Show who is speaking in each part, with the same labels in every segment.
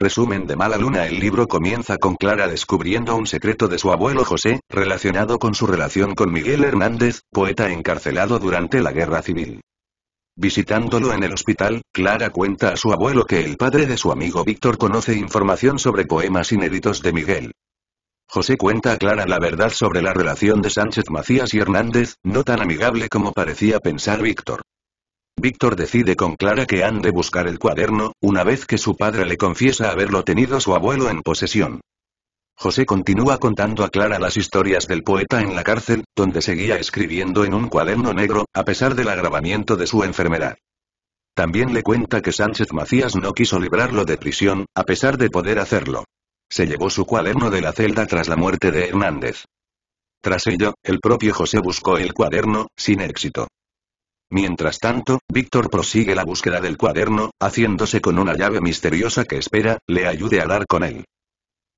Speaker 1: Resumen de Mala Luna El libro comienza con Clara descubriendo un secreto de su abuelo José, relacionado con su relación con Miguel Hernández, poeta encarcelado durante la Guerra Civil. Visitándolo en el hospital, Clara cuenta a su abuelo que el padre de su amigo Víctor conoce información sobre poemas inéditos de Miguel. José cuenta a Clara la verdad sobre la relación de Sánchez Macías y Hernández, no tan amigable como parecía pensar Víctor. Víctor decide con clara que han de buscar el cuaderno, una vez que su padre le confiesa haberlo tenido su abuelo en posesión. José continúa contando a Clara las historias del poeta en la cárcel, donde seguía escribiendo en un cuaderno negro, a pesar del agravamiento de su enfermedad. También le cuenta que Sánchez Macías no quiso librarlo de prisión, a pesar de poder hacerlo. Se llevó su cuaderno de la celda tras la muerte de Hernández. Tras ello, el propio José buscó el cuaderno, sin éxito. Mientras tanto, Víctor prosigue la búsqueda del cuaderno, haciéndose con una llave misteriosa que espera, le ayude a dar con él.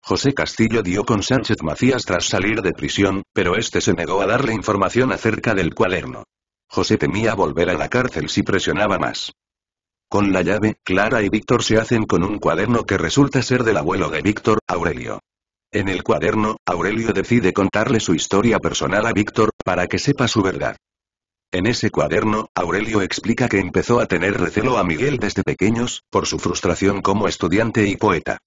Speaker 1: José Castillo dio con Sánchez Macías tras salir de prisión, pero este se negó a darle información acerca del cuaderno. José temía volver a la cárcel si presionaba más. Con la llave, Clara y Víctor se hacen con un cuaderno que resulta ser del abuelo de Víctor, Aurelio. En el cuaderno, Aurelio decide contarle su historia personal a Víctor, para que sepa su verdad. En ese cuaderno, Aurelio explica que empezó a tener recelo a Miguel desde pequeños, por su frustración como estudiante y poeta.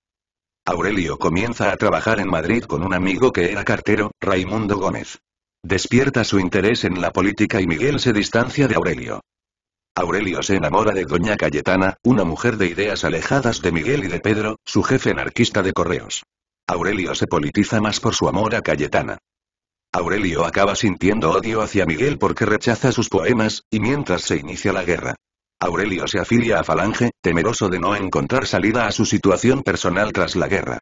Speaker 1: Aurelio comienza a trabajar en Madrid con un amigo que era cartero, Raimundo Gómez. Despierta su interés en la política y Miguel se distancia de Aurelio. Aurelio se enamora de Doña Cayetana, una mujer de ideas alejadas de Miguel y de Pedro, su jefe anarquista de correos. Aurelio se politiza más por su amor a Cayetana. Aurelio acaba sintiendo odio hacia Miguel porque rechaza sus poemas, y mientras se inicia la guerra. Aurelio se afilia a Falange, temeroso de no encontrar salida a su situación personal tras la guerra.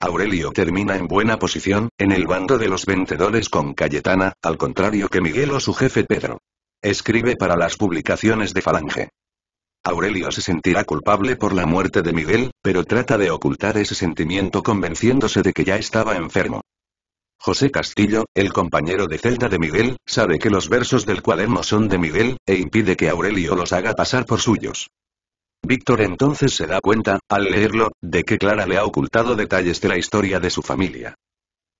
Speaker 1: Aurelio termina en buena posición, en el bando de los vendedores con Cayetana, al contrario que Miguel o su jefe Pedro. Escribe para las publicaciones de Falange. Aurelio se sentirá culpable por la muerte de Miguel, pero trata de ocultar ese sentimiento convenciéndose de que ya estaba enfermo. José Castillo, el compañero de celda de Miguel, sabe que los versos del cuaderno son de Miguel, e impide que Aurelio los haga pasar por suyos. Víctor entonces se da cuenta, al leerlo, de que Clara le ha ocultado detalles de la historia de su familia.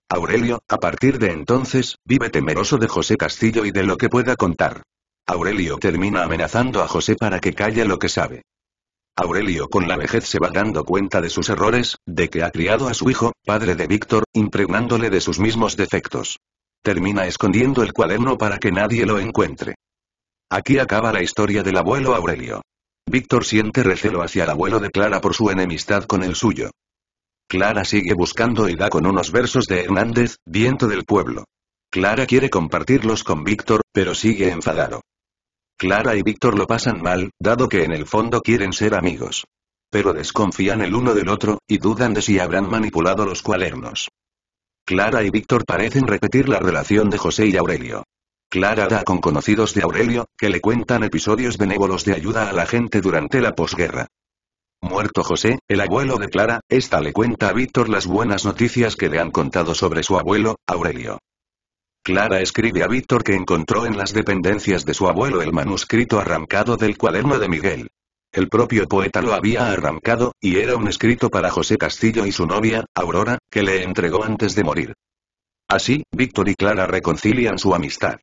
Speaker 1: Aurelio, a partir de entonces, vive temeroso de José Castillo y de lo que pueda contar. Aurelio termina amenazando a José para que calle lo que sabe. Aurelio con la vejez se va dando cuenta de sus errores, de que ha criado a su hijo, padre de Víctor, impregnándole de sus mismos defectos. Termina escondiendo el cuaderno para que nadie lo encuentre. Aquí acaba la historia del abuelo Aurelio. Víctor siente recelo hacia el abuelo de Clara por su enemistad con el suyo. Clara sigue buscando y da con unos versos de Hernández, Viento del Pueblo. Clara quiere compartirlos con Víctor, pero sigue enfadado. Clara y Víctor lo pasan mal, dado que en el fondo quieren ser amigos. Pero desconfían el uno del otro, y dudan de si habrán manipulado los cuadernos. Clara y Víctor parecen repetir la relación de José y Aurelio. Clara da con conocidos de Aurelio, que le cuentan episodios benévolos de ayuda a la gente durante la posguerra. Muerto José, el abuelo de Clara, esta le cuenta a Víctor las buenas noticias que le han contado sobre su abuelo, Aurelio. Clara escribe a Víctor que encontró en las dependencias de su abuelo el manuscrito arrancado del cuaderno de Miguel. El propio poeta lo había arrancado, y era un escrito para José Castillo y su novia, Aurora, que le entregó antes de morir. Así, Víctor y Clara reconcilian su amistad.